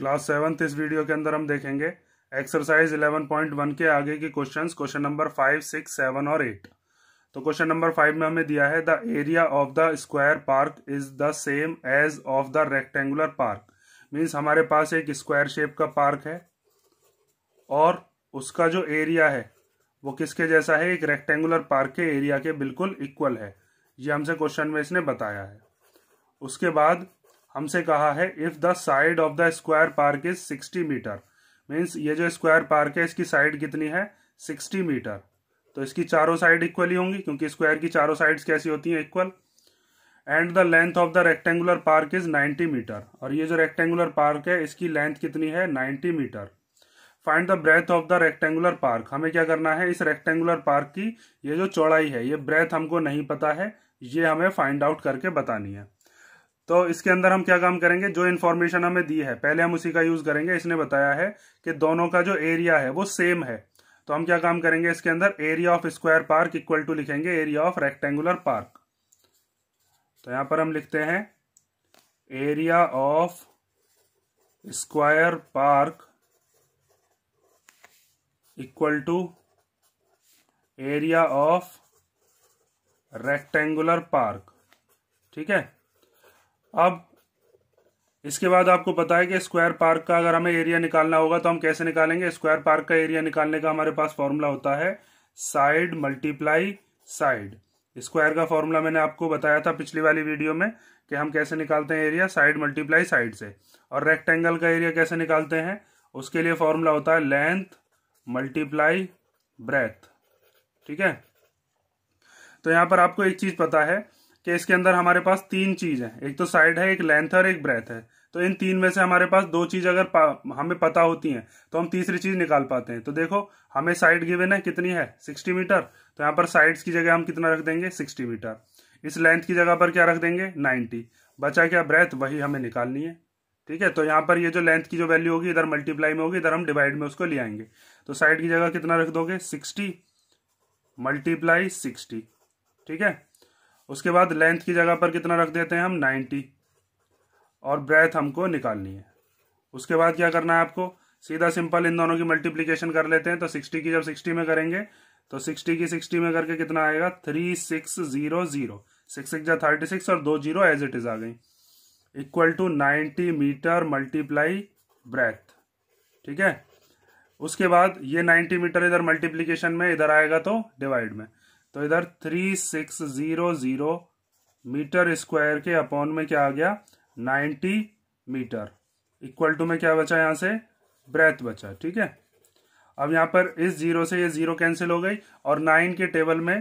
Class seventh इस video के अंदर हम देखेंगे एक्सरसाइज 11.1 के आगे के questions question number five six seven और एट तो क्वेश्चन नंबर फाइव में हमें दिया है the area of the square park is the same as of the rectangular park means हमारे पास एक स्क्वायर शेप का पार्क है और उसका जो एरिया है वो किसके जैसा है एक रेक्टेंगुलर पार्क के एरिया के बिल्कुल इक्वल है ये हमसे क्वेश्चन में इसने बताया है उसके बाद हमसे कहा है if the side of the square park is sixty metre means ये जो स्क्वायर पार्क है इसकी साइड कितनी है सिक्सटी मीटर तो इसकी चारों साइड इक्वली होंगी क्योंकि स्क्वायर की चारों साइड्स कैसी होती हैं equal and the length of the rectangular park is 90 metre और ये जो रेक्टेंगुलर पार्क है इसकी लेंथ कितनी है 90 metre find the breadth of the rectangular park हमें क्या करना है इस रेक्टेंगुलर पार्क की ये जो चौड़ाई है ये ब्रेथ हमको नहीं पता है ये हमें फाइंड आउट करके बतानी है तो इसके अंदर हम क्या काम करेंगे जो इन्फॉर्मेशन हमें दी है पहले हम उसी का यूज करेंगे इसने बताया है कि दोनों का जो एरिया है वो सेम है तो हम क्या काम करेंगे इसके अंदर area of square park equal to लिखेंगे एरिया ऑफ रेक्टेंगुलर पार्क तो यहां पर हम लिखते हैं area of square park equal to area of rectangular park ठीक है अब इसके बाद आपको पता है कि स्क्वायर पार्क का अगर हमें एरिया निकालना होगा तो हम कैसे निकालेंगे स्क्वायर पार्क का एरिया निकालने का हमारे पास फॉर्मूला होता है साइड मल्टीप्लाई साइड स्क्वायर का फॉर्मूला मैंने आपको बताया था पिछली वाली वीडियो में कि हम कैसे निकालते हैं एरिया साइड मल्टीप्लाई साइड से और रेक्टेंगल का एरिया कैसे निकालते हैं उसके लिए फॉर्मूला होता है लेंथ मल्टीप्लाई ब्रेथ ठीक है तो यहां पर आपको एक चीज़ पता है कि इसके अंदर हमारे पास तीन चीज तो है एक तो साइड है एक लेंथ है और एक ब्रेथ है तो इन तीन में से हमारे पास दो चीज अगर हमें पता होती हैं तो हम तीसरी चीज निकाल पाते हैं तो देखो हमें साइड गिवन है कितनी है सिक्सटी मीटर तो यहाँ पर साइड्स की जगह हम कितना रख देंगे सिक्सटी मीटर इस लेंथ की जगह पर क्या रख देंगे नाइन्टी बचा क्या ब्रेथ वही हमें निकालनी है ठीक है तो यहाँ पर ये जो लेंथ की जो वैल्यू होगी इधर मल्टीप्लाई में होगी इधर हम डिवाइड में उसको ले आएंगे तो साइड की जगह कितना रख दोगे सिक्सटी मल्टीप्लाई सिक्सटी ठीक है उसके बाद लेंथ की जगह पर कितना रख देते हैं हम नाइन्टी और ब्रेथ हमको निकालनी है उसके बाद क्या करना है आपको सीधा सिंपल इन दोनों की मल्टीप्लीकेशन कर लेते हैं तो सिक्सटी की जब सिक्सटी में करेंगे तो सिक्सटी की सिक्सटी में करके कितना आएगा three six zero zero six six thirty six और दो जीरो एज इट इज आ गई equal to ninety metre multiply breadth ठीक है उसके बाद ये नाइन्टी मीटर इधर मल्टीप्लीकेशन में इधर आएगा तो डिवाइड में तो इधर three six zero zero metre square के अपॉन में क्या आ गया नाइन्टी मीटर इक्वल टू में क्या बचा यहाँ से ब्रेथ बचा ठीक है अब यहाँ पर इस जीरो से ये जीरो कैंसिल हो गई और नाइन के टेबल में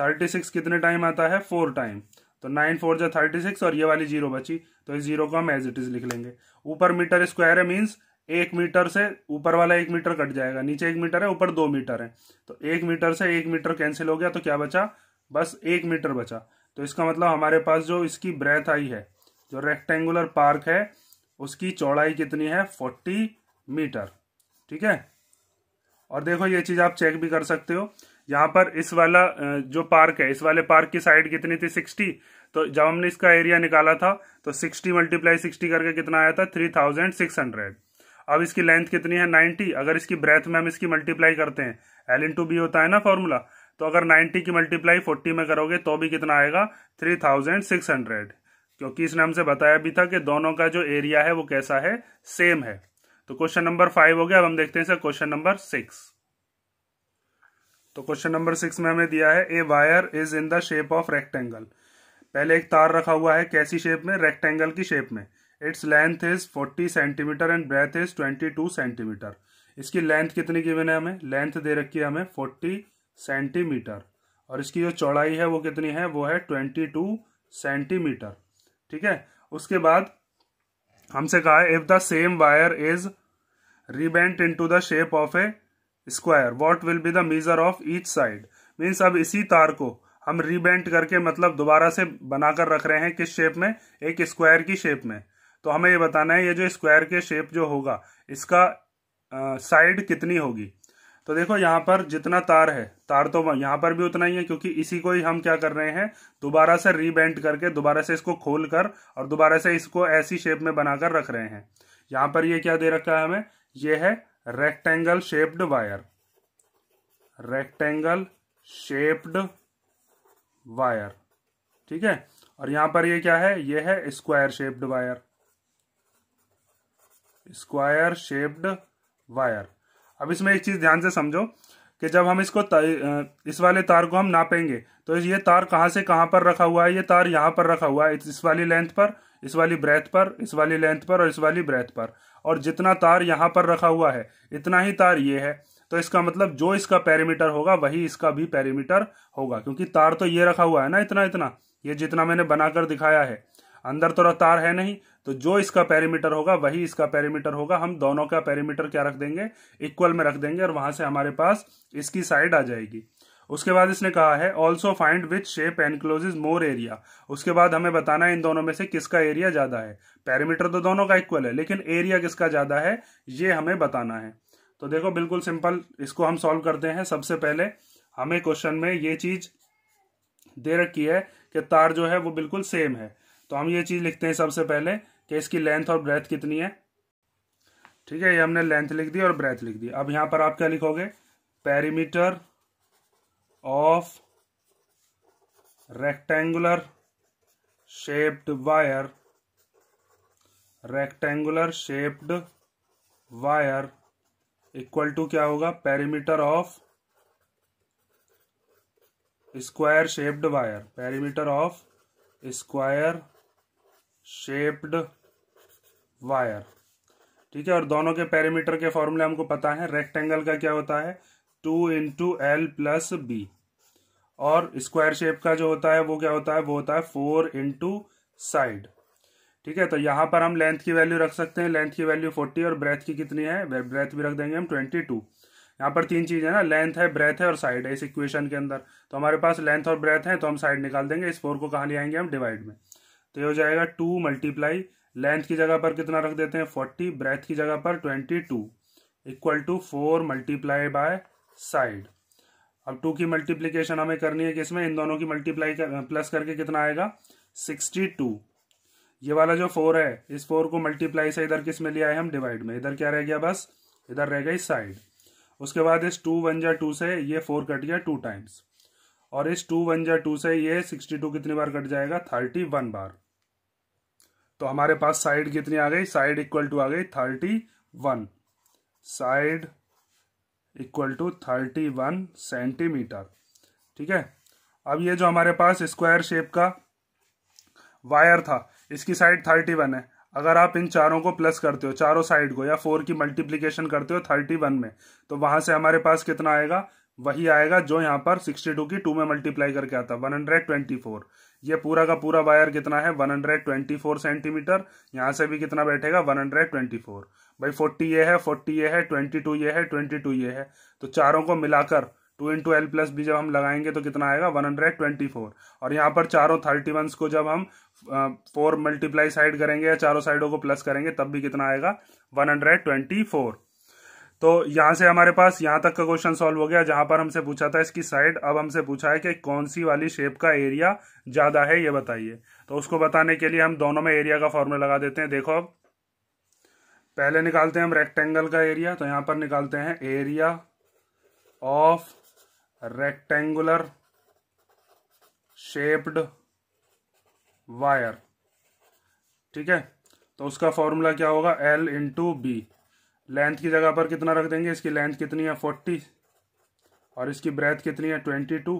थर्टी सिक्स कितने टाइम आता है फोर टाइम तो नाइन फोर जो थर्टी सिक्स और ये वाली जीरो बची तो इस जीरो को हम एज इट इज लिख लेंगे ऊपर मीटर स्क्वायर है मीन्स एक मीटर से ऊपर वाला एक मीटर कट जाएगा नीचे एक मीटर है ऊपर दो मीटर है तो एक मीटर से एक मीटर कैंसिल हो गया तो क्या बचा बस एक मीटर बचा तो इसका मतलब हमारे पास जो इसकी ब्रेथ आई है जो रेक्टेंगुलर पार्क है उसकी चौड़ाई कितनी है फोर्टी मीटर ठीक है और देखो ये चीज़ आप चेक भी कर सकते हो यहाँ पर इस वाला जो पार्क है इस वाले पार्क की साइड कितनी थी सिक्सटी तो जब हमने इसका एरिया निकाला था तो सिक्सटी मल्टीप्लाई सिक्सटी करके कितना आया था थ्री थाउजेंड सिक्स हंड्रेड अब इसकी लेंथ कितनी है 90 अगर इसकी ब्रेथ में हम इसकी मल्टीप्लाई करते हैं एल इन टू बी होता है ना फॉर्मूला तो अगर 90 की मल्टीप्लाई 40 में करोगे तो भी कितना आएगा 3600 क्योंकि इसने हमसे बताया भी था कि दोनों का जो एरिया है वो कैसा है सेम है तो क्वेश्चन नंबर फाइव हो गया अब हम देखते हैं सर क्वेश्चन नंबर सिक्स तो क्वेश्चन नंबर सिक्स में हमें दिया है a wire is in the shape of rectangle पहले एक तार रखा हुआ है कैसी शेप में रेक्टेंगल की शेप में its length is 40 centimetre and breadth is 22 centimetre इसकी लेंथ कितनी गिवन है हमें लेंथ दे रखी है हमें 40 सेंटीमीटर और इसकी जो चौड़ाई है वो कितनी है वो है 22 सेंटीमीटर ठीक है उसके बाद हमसे कहा if the same wire is rebent into the shape of a square what will be the measure of each side means अब इसी तार को हम रिबेंट करके मतलब दोबारा से बनाकर रख रहे हैं किस शेप में एक स्क्वायर की शेप में तो हमें ये बताना है ये जो स्क्वायर के शेप जो होगा इसका साइड कितनी होगी तो देखो यहाँ पर जितना तार है तार तो यहाँ पर भी उतना ही है क्योंकि इसी को ही हम क्या कर रहे हैं दोबारा से रीबेंट करके दोबारा से इसको खोल कर और दोबारा से इसको ऐसी शेप में बनाकर रख रहे हैं यहाँ पर ये क्या दे रखा है हमें ये है rectangle shaped wire rectangle shaped wire ठीक है और यहां पर ये क्या है ये है square shaped wire square shaped wire अब इसमें एक चीज ध्यान से समझो कि जब हम इसको इस वाले तार को हम नापेंगे तो ये तार कहां से कहां पर रखा हुआ है ये तार यहां पर रखा हुआ है इस वाली लेंथ पर इस वाली ब्रेथ पर इस वाली लेंथ पर और इस वाली ब्रेथ पर और जितना तार यहां पर रखा हुआ है इतना ही तार ये है तो इसका मतलब जो इसका पैरामीटर होगा वही इसका भी पैरामीटर होगा क्योंकि तार तो ये रखा हुआ है ना इतना इतना ये जितना मैंने बनाकर दिखाया है अंदर तो रफ्तार है नहीं तो जो इसका पेरीमीटर होगा वही इसका पेरीमीटर होगा हम दोनों का पेरीमीटर क्या रख देंगे इक्वल में रख देंगे और वहां से हमारे पास इसकी साइड आ जाएगी उसके बाद इसने कहा है also find which shape is more area उसके बाद हमें बताना है इन दोनों में से किसका एरिया ज्यादा है पैरामीटर तो दोनों का इक्वल है लेकिन एरिया किसका ज्यादा है ये हमें बताना है तो देखो बिल्कुल सिंपल इसको हम सॉल्व करते हैं सबसे पहले हमें क्वेश्चन में ये चीज दे रखी है कि तार जो है वो बिल्कुल सेम है तो हम ये चीज़ लिखते हैं सबसे पहले कि इसकी लेंथ और ब्रेथ कितनी है ठीक है ये हमने लेंथ लिख दी और ब्रेथ लिख दी अब यहां पर आप क्या लिखोगे perimeter of rectangular shaped wire rectangular shaped wire equal to क्या होगा perimeter of square shaped wire perimeter of square shaped wire ठीक है और दोनों के पैरामीटर के फॉर्मूले हमको पता है रेक्टेंगल का क्या होता है two into L plus B और स्क्वायर शेप का जो होता है वो क्या होता है वो होता है फोर इंटू साइड ठीक है तो यहां पर हम लेंथ की वैल्यू रख सकते हैं लेंथ की वैल्यू फोर्टी और ब्रेथ की कितनी है ब्रेथ भी रख देंगे हम ट्वेंटी टू यहाँ पर तीन चीज़ है ना लेंथ है ब्रेथ है और साइड है इस इक्वेशन के अंदर तो हमारे पास लेंथ और ब्रेथ है तो हम साइड निकाल देंगे इस फोर को कहा ले आएंगे हम डिवाइड में तो ये हो जाएगा टू मल्टीप्लाई लेंथ की जगह पर कितना रख देते हैं फोर्टी ब्रेथ की जगह पर twenty two equal to four multiply by side अब टू की मल्टीप्लीकेशन हमें करनी है कि इसमें इन दोनों की मल्टीप्लाई कर, प्लस करके कितना आएगा सिक्सटी टू ये वाला जो फोर है इस फोर को मल्टीप्लाई से इधर किस में लिया है हम डिवाइड में इधर क्या रह गया बस इधर रह गई साइड उसके बाद इस टू वन जा टू से ये फोर कट गया टू टाइम्स और इस टू वन जा टू से ये सिक्सटी टू कितनी बार कट जाएगा थर्टी वन बार तो हमारे पास साइड कितनी आ गई साइड इक्वल टू आ गई thirty one side equal to thirty one centimetre ठीक है अब ये जो हमारे पास स्क्वायर शेप का वायर था इसकी साइड थर्टी वन है अगर आप इन चारों को प्लस करते हो चारों साइड को या फोर की मल्टीप्लीकेशन करते हो थर्टी वन में तो वहां से हमारे पास कितना आएगा वही आएगा जो यहाँ पर 62 की 2 में मल्टीप्लाई करके आता है 124 ये पूरा का पूरा वायर कितना है 124 सेंटीमीटर यहाँ से भी कितना बैठेगा 124 भाई 40 ये है 40 ये है 22 ये है 22 ये है तो चारों को मिलाकर टू इंटू एल प्लस भी जब हम लगाएंगे तो कितना आएगा 124 और यहाँ पर चारों थर्टी वन को जब हम फोर मल्टीप्लाई साइड करेंगे या चारों साइडों को प्लस करेंगे तब भी कितना आएगा फोर तो यहां से हमारे पास यहां तक का क्वेश्चन सॉल्व हो गया जहां पर हमसे पूछा था इसकी साइड अब हमसे पूछा है कि कौन सी वाली शेप का एरिया ज्यादा है ये बताइए तो उसको बताने के लिए हम दोनों में एरिया का फॉर्मूला लगा देते हैं देखो अब पहले निकालते हैं हम रेक्टेंगल का एरिया तो यहां पर निकालते हैं area of rectangular shaped wire ठीक है तो उसका फॉर्मूला क्या होगा एल इंटू बी लेंथ की जगह पर कितना रख देंगे इसकी लेंथ कितनी है फोर्टी और इसकी ब्रेथ कितनी है ट्वेंटी टू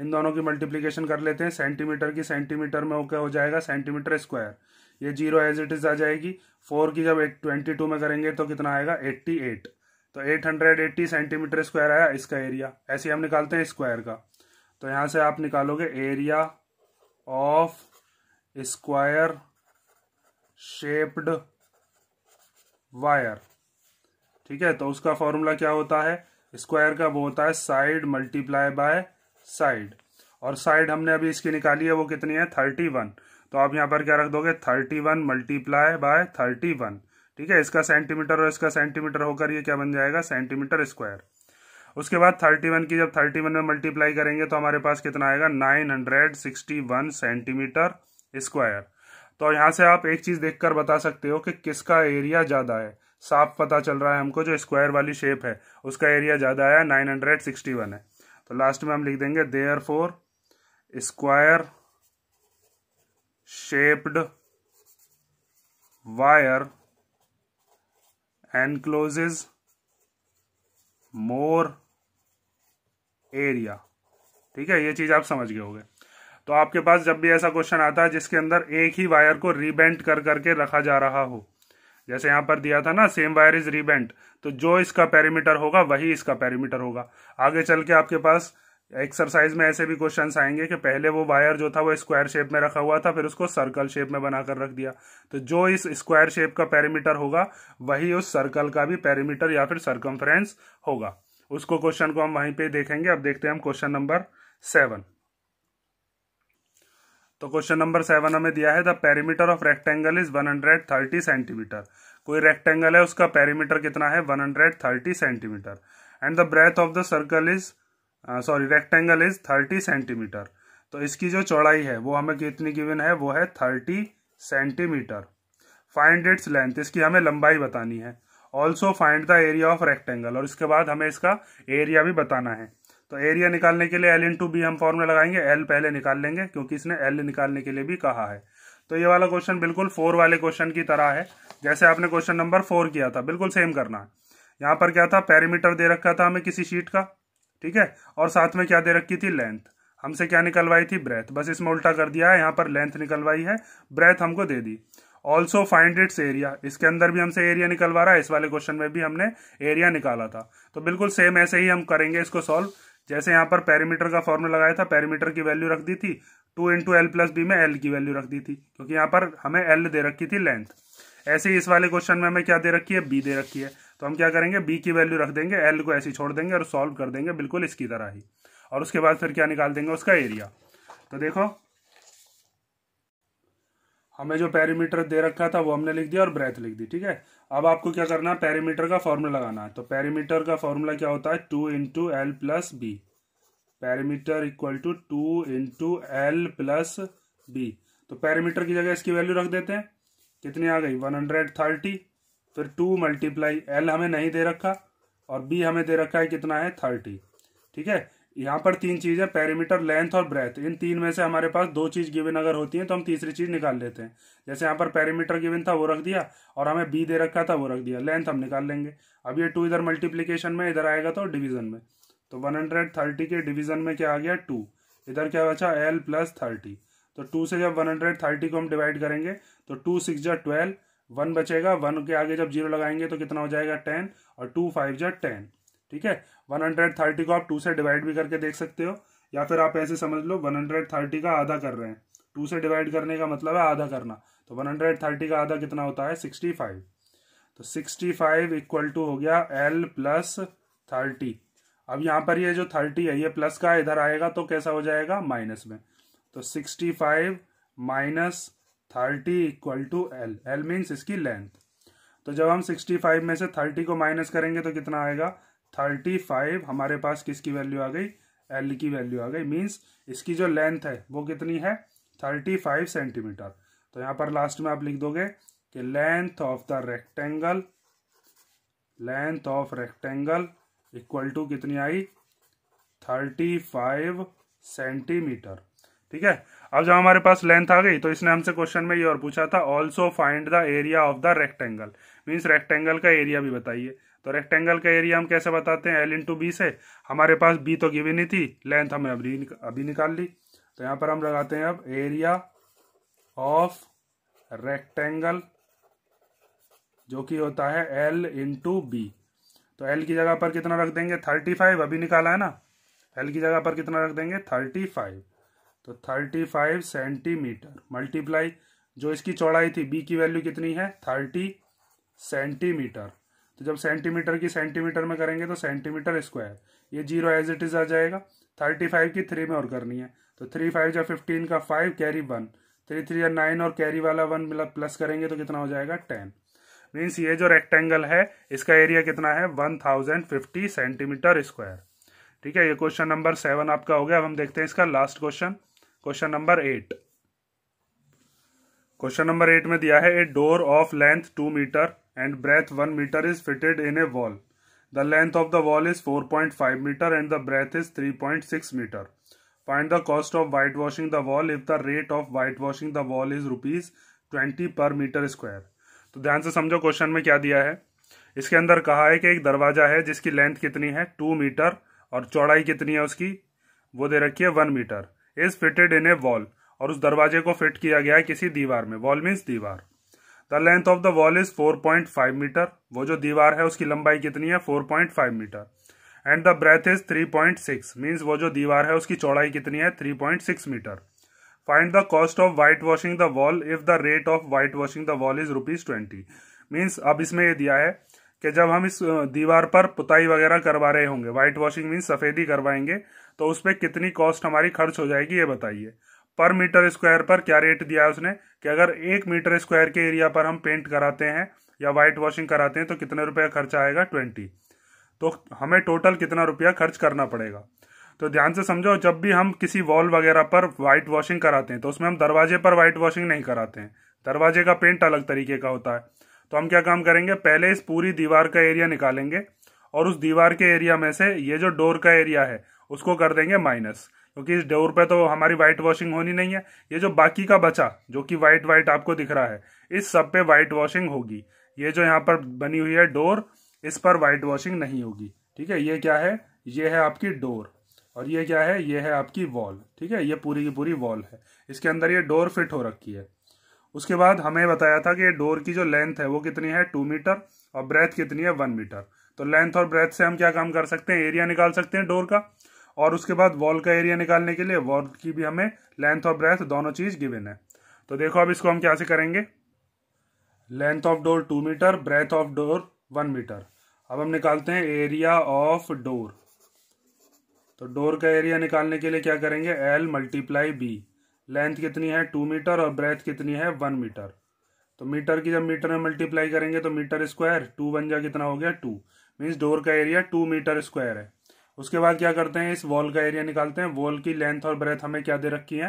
इन दोनों की मल्टीप्लीकेशन कर लेते हैं सेंटीमीटर की सेंटीमीटर में होकर हो जाएगा सेंटीमीटर स्क्वायर ये जीरो एज इट इज आ जाएगी फोर की जब ट्वेंटी टू में करेंगे तो कितना आएगा एट्टी एट तो eight hundred eighty centimetre square आया इसका एरिया ऐसे हम निकालते हैं स्क्वायर का तो यहाँ से आप निकालोगे area of square shaped wire ठीक है तो उसका फॉर्मूला क्या होता है स्क्वायर का वो होता है साइड मल्टीप्लाई बाय साइड और साइड हमने अभी इसकी निकाली है वो कितनी है थर्टी वन तो आप यहां पर क्या रख दोगे thirty one multiply by thirty one ठीक है इसका सेंटीमीटर और इसका सेंटीमीटर होकर ये क्या बन जाएगा सेंटीमीटर स्क्वायर उसके बाद थर्टी वन की जब थर्टी वन में मल्टीप्लाई करेंगे तो हमारे पास कितना आएगा nine hundred sixty one centimetre square तो यहाँ से आप एक चीज़ देखकर बता सकते हो कि किसका एरिया ज़्यादा है साफ पता चल रहा है हमको जो स्क्वायर वाली शेप है उसका एरिया ज़्यादा है नाइन हंड्रेड सिक्सटी वन है तो लास्ट में हम लिख देंगे therefore square shaped wire encloses more area ठीक है ये चीज़ आप समझ गए होगे तो आपके पास जब भी ऐसा क्वेश्चन आता है जिसके अंदर एक ही वायर को रीबेंट कर करके रखा जा रहा हो जैसे यहां पर दिया था ना सेम वायर इज रीबेंट तो जो इसका पेरीमीटर होगा वही इसका पेरीमीटर होगा आगे चल के आपके पास एक्सरसाइज में ऐसे भी क्वेश्चन आएंगे कि पहले वो वायर जो था वो स्क्वायर शेप में रखा हुआ था फिर उसको सर्कल शेप में बनाकर रख दिया तो जो इस स्क्वायर शेप का पेरीमीटर होगा वही उस सर्कल का भी पेरीमीटर या फिर सर्कम्फ्रेंस होगा उसको क्वेश्चन को हम वहीं पे देखेंगे अब देखते हैं हम क्वेश्चन नंबर सेवन तो क्वेश्चन नंबर सेवन हमें दिया है the perimeter of rectangle is 130 centimetre कोई रेक्टेंगल है उसका पेरीमीटर कितना है 130 centimetre and the breadth of the circle is sorry rectangle is 30 centimetre तो इसकी जो चौड़ाई है वो हमें कितनी गिवन है वो है thirty centimetre find its length इसकी हमें लंबाई बतानी है also find the area of rectangle और इसके बाद हमें इसका एरिया भी बताना है तो एरिया निकालने के लिए एल इन टू बी हम फॉर्मूला लगाएंगे एल पहले निकाल लेंगे क्योंकि इसने एल निकालने के लिए भी कहा है तो ये वाला क्वेश्चन बिल्कुल फोर वाले क्वेश्चन की तरह है जैसे आपने क्वेश्चन नंबर फोर किया था बिल्कुल सेम करना है यहाँ पर क्या था पैरीमीटर दे रखा था हमें किसी शीट का ठीक है और साथ में क्या दे रखी थी लेंथ हमसे क्या निकलवाई थी ब्रेथ बस इसमें उल्टा कर दिया है यहाँ पर लेंथ निकलवाई है ब्रेथ हमको दे दी ऑल्सो फाइंड इट्स एरिया इसके अंदर भी हमसे एरिया निकलवा रहा है इस वाले क्वेश्चन में भी हमने एरिया निकाला था तो बिल्कुल सेम ऐसे ही हम करेंगे इसको सॉल्व जैसे यहाँ पर पैरीमीटर का फॉर्मूला लगाया था पैरीमीटर की वैल्यू रख दी थी two into L plus B में एल की वैल्यू रख दी थी क्योंकि यहाँ पर हमें एल दे रखी थी लेंथ ऐसे ही इस वाले क्वेश्चन में हमें क्या दे रखी है बी दे रखी है तो हम क्या करेंगे बी की वैल्यू रख देंगे एल को ऐसी छोड़ देंगे और सॉल्व कर देंगे बिल्कुल इसकी तरह ही और उसके बाद फिर क्या निकाल देंगे उसका एरिया तो देखो हमें जो पैरीमीटर दे रखा था वो हमने लिख दिया और ब्रेथ लिख दी ठीक है अब आपको क्या करना है पैरीमीटर का फॉर्मूला लगाना है तो पैरीमीटर का फॉर्मूला क्या होता है two into L plus B perimeter equal to two into L plus B तो पैरीमीटर की जगह इसकी वैल्यू रख देते हैं कितनी आ गई वन हंड्रेड थर्टी फिर टू मल्टीप्लाई एल हमें नहीं दे रखा और बी हमें दे रखा है कितना है थर्टी ठीक है यहाँ पर तीन चीजें पैरामीटर लेंथ और ब्रेथ इन तीन में से हमारे पास दो चीज गिवन अगर होती है तो हम तीसरी चीज निकाल लेते हैं जैसे यहाँ पर पैरामीटर गिवन था वो रख दिया और हमें बी दे रखा था वो रख दिया लेंथ हम निकाल लेंगे अब ये टू इधर मल्टीप्लीकेशन में इधर आएगा तो डिविजन में तो वन हंड्रेड थर्टी के डिविजन में क्या आ गया टू इधर क्या बचा एल प्लस थर्टी तो टू से जब वन हंड्रेड थर्टी को हम डिवाइड करेंगे तो टू सिक्स जा ट्वेल्व वन बचेगा वन के आगे जब जीरो लगाएंगे तो कितना हो जाएगा टेन और टू फाइव जा टेन ठीक है 130 को आप टू से डिवाइड भी करके देख सकते हो या फिर आप ऐसे समझ लो 130 का आधा कर रहे हैं टू से डिवाइड करने का मतलब है आधा करना तो 130 का आधा कितना होता है 65 तो 65 इक्वल टू हो गया एल प्लस थर्टी अब यहाँ पर ये जो थर्टी है ये प्लस का इधर आएगा तो कैसा हो जाएगा माइनस में तो 65 five minus thirty equal to L L means इसकी लेंथ तो जब हम 65 में से 30 को माइनस करेंगे तो कितना आएगा थर्टी फाइव हमारे पास किसकी वैल्यू आ गई एल की वैल्यू आ गई मीन्स इसकी जो लेंथ है वो कितनी है थर्टी फाइव सेंटीमीटर तो यहाँ पर लास्ट में आप लिख दोगे कि length of the rectangle length of rectangle equal to कितनी आई थर्टी फाइव सेंटीमीटर ठीक है अब जब हमारे पास लेंथ आ गई तो इसने हमसे क्वेश्चन में ये और पूछा था also find the area of the rectangle means rectangle का एरिया भी बताइए तो रेक्टेंगल का एरिया हम कैसे बताते हैं एल इंटू बी से हमारे पास बी तो गिवी नहीं थी लेंथ हमें अभी अभी निकाल ली तो यहां पर हम लगाते हैं अब एरिया ऑफ रेक्टेंगल जो कि होता है एल इंटू बी तो एल की जगह पर कितना रख देंगे थर्टी फाइव अभी निकाला है ना एल की जगह पर कितना रख देंगे थर्टी फाइव तो थर्टी फाइव सेंटीमीटर मल्टीप्लाई जो इसकी चौड़ाई थी बी की वैल्यू कितनी है थर्टी सेंटीमीटर तो जब सेंटीमीटर की सेंटीमीटर में करेंगे तो सेंटीमीटर स्क्वायर ये जीरो एज इट इज आ जाएगा थर्टी फाइव की थ्री में और करनी है तो थ्री फाइव या फिफ्टीन का five carry one three three या नाइन और कैरी वाला वन प्लस करेंगे तो कितना हो जाएगा टेन मीन्स ये जो रेक्टेंगल है इसका एरिया कितना है one thousand fifty centimetre square ठीक है ये क्वेश्चन नंबर सेवन आपका हो गया अब हम देखते हैं इसका last question question number eight question number eight में दिया है a door of length two metre and breadth 1 meter is fitted in a wall. The length of the wall is 4.5 meter and the breadth is 3.6 meter. Find the cost of whitewashing the wall if the rate of whitewashing the wall is rupees 20 per metre square तो dhyan se samjho question mein kya diya hai iske andar kaha hai ki ek darwaza hai jiski length kitni hai 2 meter aur chaudai kitni hai uski wo de rakhi hai 1 meter is fitted in a wall और उस दरवाजे को fit किया गया है किसी दीवार में वॉल मीन्स दीवार the length of the wall is 4.5 metre वो जो दीवार है उसकी लंबाई कितनी है 4.5 metre and the breadth is 3.6 point means वो जो दीवार है उसकी चौड़ाई कितनी है 3.6 metre find the cost of white washing the wall if the rate of white washing the wall is rupees twenty means अब इसमें यह दिया है कि जब हम इस दीवार पर पुताई वगैरह करवा रहे होंगे व्हाइट वॉशिंग मीन्स सफेदी करवाएंगे तो उस पर कितनी कॉस्ट हमारी खर्च हो जाएगी ये बताइए पर मीटर स्क्वायर पर क्या रेट दिया है उसने कि अगर एक मीटर स्क्वायर के एरिया पर हम पेंट कराते हैं या वाइट वॉशिंग कराते हैं तो कितने रुपये खर्चा आएगा ट्वेंटी तो हमें टोटल कितना रुपया खर्च करना पड़ेगा तो ध्यान से समझो जब भी हम किसी वॉल वगैरह पर वाइट वॉशिंग कराते हैं तो उसमें हम दरवाजे पर वाइट वॉशिंग नहीं कराते हैं दरवाजे का पेंट अलग तरीके का होता है तो हम क्या काम करेंगे पहले इस पूरी दीवार का एरिया निकालेंगे और उस दीवार के एरिया में से ये जो डोर का एरिया है उसको कर देंगे माइनस क्योंकि इस डोर पे तो हमारी वाइट वॉशिंग होनी नहीं है ये जो बाकी का बचा जो कि वाइट वाइट आपको दिख रहा है इस सब पे वाइट वॉशिंग होगी ये जो यहाँ पर बनी हुई है डोर इस पर वाइट वॉशिंग नहीं होगी ठीक है ये क्या है ये है आपकी डोर और ये क्या है ये है आपकी वॉल ठीक है ये पूरी की पूरी वॉल है इसके अंदर ये डोर फिट हो रखी है उसके बाद हमें बताया था कि डोर की जो लेंथ है वो कितनी है टू मीटर और ब्रेथ कितनी है वन मीटर तो लेंथ और ब्रेथ से हम क्या काम कर सकते हैं एरिया निकाल सकते हैं डोर का और उसके बाद वॉल का एरिया निकालने के लिए वॉल की भी हमें लेंथ और ब्रेथ दोनों चीज गिवन है तो देखो अब इसको हम क्या से करेंगे length of door two metre breadth of door one metre अब हम निकालते हैं एरिया ऑफ डोर तो डोर का एरिया निकालने के लिए क्या करेंगे एल मल्टीप्लाई बी लेंथ कितनी है टू मीटर और ब्रेथ कितनी है वन मीटर तो मीटर की जब मीटर में मल्टीप्लाई करेंगे तो मीटर स्क्वायर टू वन जा कितना हो गया टू मीन्स डोर का एरिया टू मीटर स्क्वायर है उसके बाद क्या करते हैं इस वॉल का एरिया निकालते हैं वॉल की लेंथ और ब्रेथ हमें क्या दे रखी है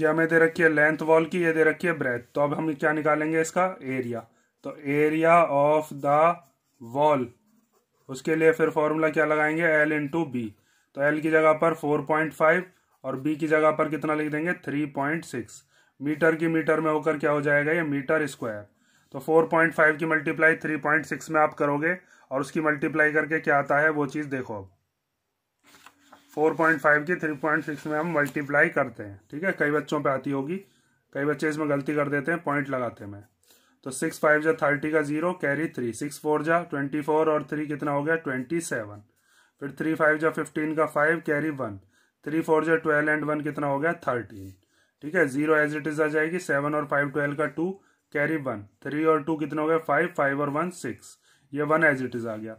ये हमें दे रखी है लेंथ वॉल की ये दे रखी है ब्रेथ तो अब हम क्या निकालेंगे इसका एरिया तो एरिया ऑफ द वॉल उसके लिए फिर फॉर्मूला क्या लगाएंगे एल इंटू बी तो एल की जगह पर फोर पॉइंट फाइव और बी की जगह पर कितना लिख देंगे थ्री पॉइंट सिक्स मीटर की मीटर में होकर क्या हो जाएगा ये मीटर स्क्वायर तो फोर पॉइंट फाइव की मल्टीप्लाई थ्री पॉइंट सिक्स में आप करोगे और उसकी मल्टीप्लाई करके क्या आता है वो चीज़ देखो अब 4.5 की 3.6 में हम मल्टीप्लाई करते हैं ठीक है कई बच्चों पे आती होगी कई बच्चे इसमें गलती कर देते हैं पॉइंट लगाते हैं मैं तो सिक्स फाइव जा थर्टी का zero carry three six four जा ट्वेंटी फोर और थ्री कितना हो गया ट्वेंटी सेवन फिर थ्री फाइव जा फिफ्टीन का five carry one three four जा ट्वेल्व एंड वन कितना हो गया थर्टीन ठीक है जीरो एज इट इज आ जाएगी सेवन और फाइव ट्वेल्व का टू कैरी वन थ्री और टू कितना हो गया फाइव फाइव और वन सिक्स ये वन एज इट इज आ गया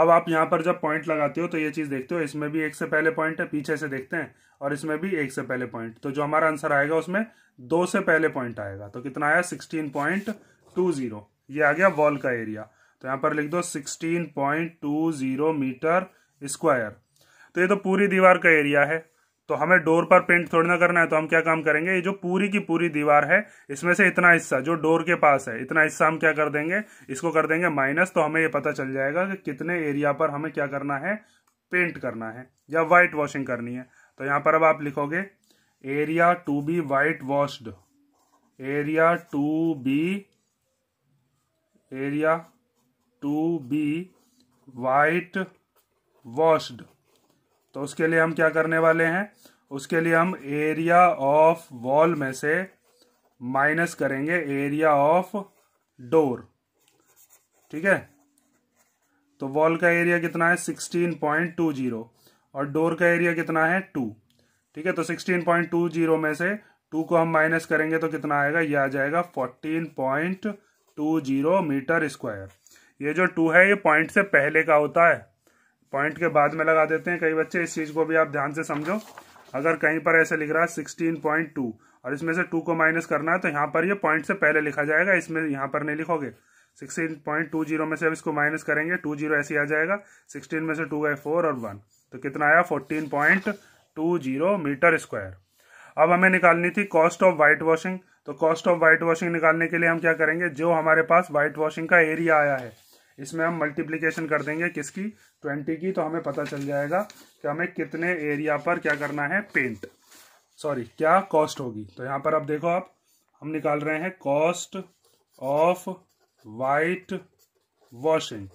अब आप यहाँ पर जब पॉइंट लगाते हो तो ये चीज़ देखते हो इसमें भी एक से पहले पॉइंट है पीछे से देखते हैं और इसमें भी एक से पहले पॉइंट तो जो हमारा आंसर आएगा उसमें दो से पहले पॉइंट आएगा तो कितना आया सिक्सटीन पॉइंट टू जीरो ये आ गया वॉल का एरिया तो यहाँ पर लिख दो sixteen point two zero metre square तो ये तो पूरी दीवार का एरिया है तो हमें डोर पर पेंट थोड़ी ना करना है तो हम क्या काम करेंगे ये जो पूरी की पूरी दीवार है इसमें से इतना हिस्सा जो डोर के पास है इतना हिस्सा हम क्या कर देंगे इसको कर देंगे माइनस तो हमें ये पता चल जाएगा कि कितने एरिया पर हमें क्या करना है पेंट करना है या व्हाइट वॉशिंग करनी है तो यहां पर अब आप लिखोगे area to be white washed area to be area to be white washed तो उसके लिए हम क्या करने वाले हैं उसके लिए हम एरिया ऑफ वॉल में से माइनस करेंगे एरिया ऑफ डोर ठीक है तो वॉल का एरिया कितना है सिक्सटीन पॉइंट टू जीरो और डोर का एरिया कितना है टू ठीक है तो सिक्सटीन पॉइंट टू जीरो में से टू को हम माइनस करेंगे तो कितना आएगा ये आ जाएगा fourteen point two zero metre square ये जो टू है ये पॉइंट से पहले का होता है पॉइंट के बाद में लगा देते हैं कई बच्चे इस चीज को भी आप ध्यान से समझो अगर कहीं पर ऐसे लिख रहा है सिक्सटीन पॉइंट टू और इसमें से टू को माइनस करना है तो यहाँ पर ये पॉइंट से पहले लिखा जाएगा इसमें यहाँ पर नहीं लिखोगे सिक्सटीन पॉइंट टू जीरो में से अब इसको माइनस करेंगे टू जीरो ऐसे आ जाएगा सिक्सटीन में से टू गए फोर और वन तो कितना आया fourteen point two zero metre square अब हमें निकालनी थी कॉस्ट ऑफ व्हाइट वॉशिंग तो कॉस्ट ऑफ व्हाइट वॉशिंग निकालने के लिए हम क्या करेंगे जो हमारे पास व्हाइट वॉशिंग का एरिया आया है इसमें हम मल्टीप्लीकेशन कर देंगे किसकी ट्वेंटी की तो हमें पता चल जाएगा कि हमें कितने एरिया पर क्या करना है पेंट सॉरी क्या कॉस्ट होगी तो यहाँ पर आप देखो आप हम निकाल रहे हैं कॉस्ट ऑफ वाइट वॉशिंग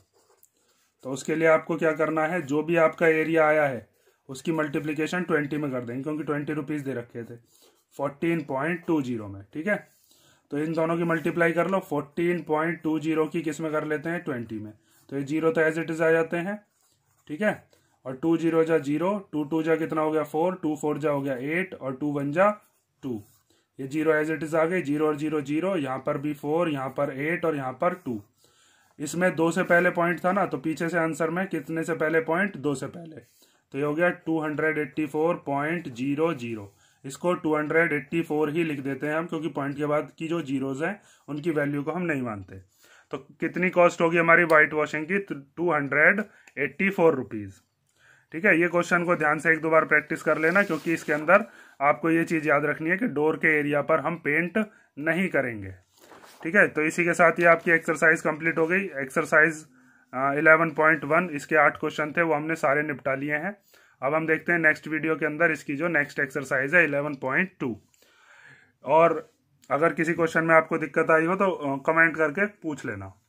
तो उसके लिए आपको क्या करना है जो भी आपका एरिया आया है उसकी मल्टीप्लीकेशन ट्वेंटी में कर देंगे क्योंकि ट्वेंटी रुपीज़ दे रखे थे फोर्टीन पॉइंट टू जीरो में ठीक है तो इन दोनों की मल्टीप्लाई कर लो फोर्टीन पॉइंट टू जीरो की किस में कर लेते हैं ट्वेंटी में तो ये जीरो तो एज इट इज़ आ जाते हैं ठीक है और टू जीरो जा जीरो टू टू जा कितना हो गया फोर टू फोर जा हो गया एट और टू वन जा टू ये जीरो एज इट इज आ गए जीरो और जीरो जीरो यहाँ पर भी फोर यहाँ पर एट और यहाँ पर टू इसमें दो से पहले पॉइंट था ना तो पीछे से आंसर में कितने से पहले पॉइंट दो से पहले तो ये हो गया two hundred eighty four point zero zero इसको टू हंड्रेड एट्टी फोर ही लिख देते हैं हम क्योंकि पॉइंट के बाद की जो जीरोज हैं उनकी वैल्यू को हम नहीं मानते तो कितनी कॉस्ट होगी हमारी वाइट वॉशिंग की two hundred eighty four rupees ठीक है ये क्वेश्चन को ध्यान से एक दो बार प्रैक्टिस कर लेना क्योंकि इसके अंदर आपको ये चीज़ याद रखनी है कि डोर के एरिया पर हम पेंट नहीं करेंगे ठीक है तो इसी के साथ ये आपकी एक्सरसाइज कंप्लीट हो गई एक्सरसाइज इलेवन पॉइंट वन इसके आठ क्वेश्चन थे वो हमने सारे निपटा लिए हैं अब हम देखते हैं नेक्स्ट वीडियो के अंदर इसकी जो नेक्स्ट एक्सरसाइज है इलेवन पॉइंट टू और अगर किसी क्वेश्चन में आपको दिक्कत आई हो तो कमेंट करके पूछ लेना